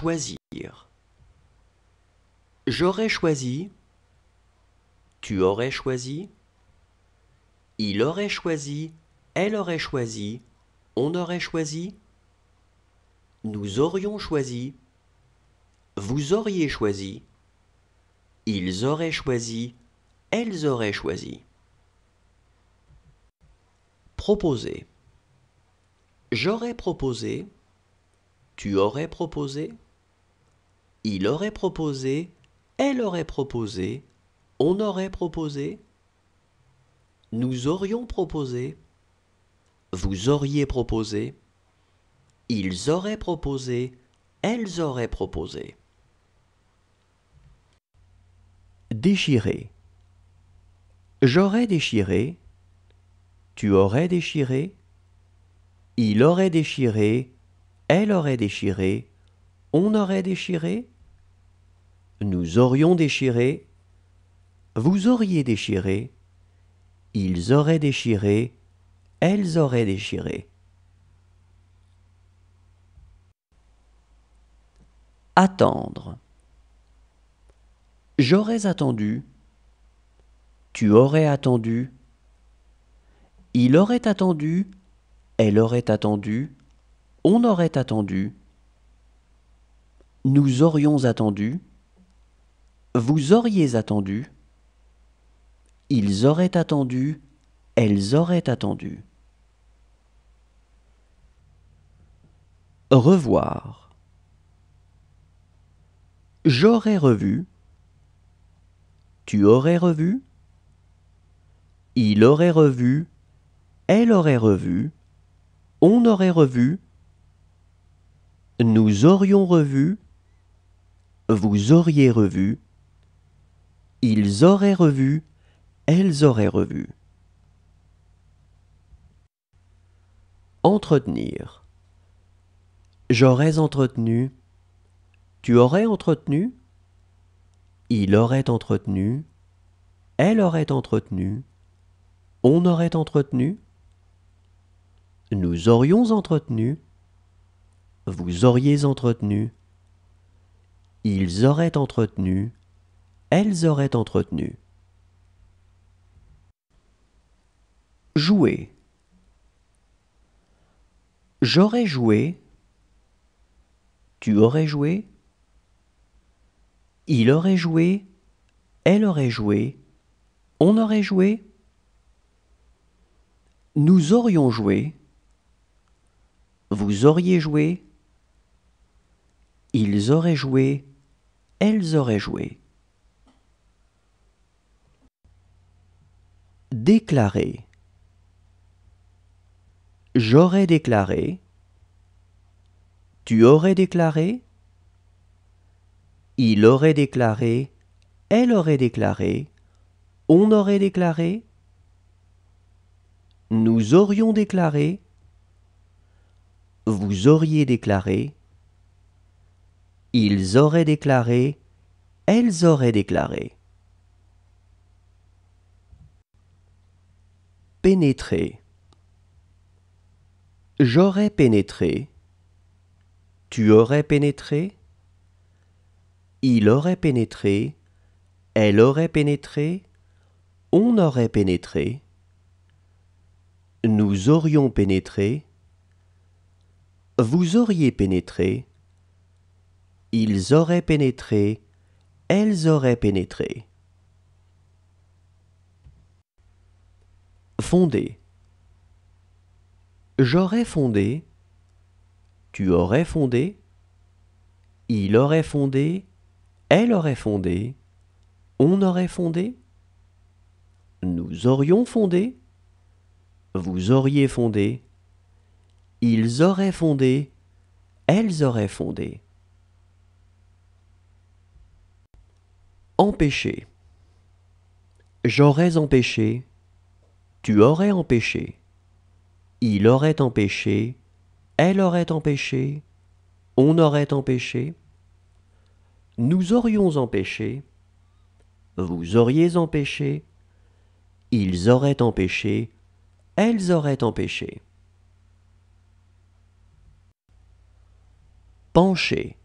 Choisir. J'aurais choisi. Tu aurais choisi. Il aurait choisi. Elle aurait choisi. On aurait choisi. Nous aurions choisi. Vous auriez choisi. Ils auraient choisi. Elles auraient choisi. Proposer. J'aurais proposé. Tu aurais proposé. Il aurait proposé, elle aurait proposé, on aurait proposé, nous aurions proposé, vous auriez proposé, ils auraient proposé, elles auraient proposé. Déchirer. J'aurais déchiré, tu aurais déchiré, il aurait déchiré, elle aurait déchiré, on aurait déchiré, nous aurions déchiré, vous auriez déchiré, ils auraient déchiré, elles auraient déchiré. Attendre. J'aurais attendu, tu aurais attendu, il aurait attendu, elle aurait attendu, on aurait attendu, nous aurions attendu, vous auriez attendu. Ils auraient attendu. Elles auraient attendu. Revoir. J'aurais revu. Tu aurais revu. Il aurait revu. Elle aurait revu. On aurait revu. Nous aurions revu. Vous auriez revu. Ils auraient revu, elles auraient revu. Entretenir. J'aurais entretenu. Tu aurais entretenu. Il aurait entretenu. Elle aurait entretenu. On aurait entretenu. Nous aurions entretenu. Vous auriez entretenu. Ils auraient entretenu elles auraient entretenu. Jouer. J'aurais joué. Tu aurais joué. Il aurait joué. Elle aurait joué. On aurait joué. Nous aurions joué. Vous auriez joué. Ils auraient joué. Elles auraient joué. Déclarer. J'aurais déclaré. Tu aurais déclaré. Il aurait déclaré. Elle aurait déclaré. On aurait déclaré. Nous aurions déclaré. Vous auriez déclaré. Ils auraient déclaré. Elles auraient déclaré. Pénétrer. J'aurais pénétré. Tu aurais pénétré. Il aurait pénétré. Elle aurait pénétré. On aurait pénétré. Nous aurions pénétré. Vous auriez pénétré. Ils auraient pénétré. Elles auraient pénétré. Fondé. J'aurais fondé. Tu aurais fondé. Il aurait fondé. Elle aurait fondé. On aurait fondé. Nous aurions fondé. Vous auriez fondé. Ils auraient fondé. Elles auraient fondé. Empêcher. J'aurais empêché. Tu aurais empêché. Il aurait empêché. Elle aurait empêché. On aurait empêché. Nous aurions empêché. Vous auriez empêché. Ils auraient empêché. Elles auraient empêché. Pencher.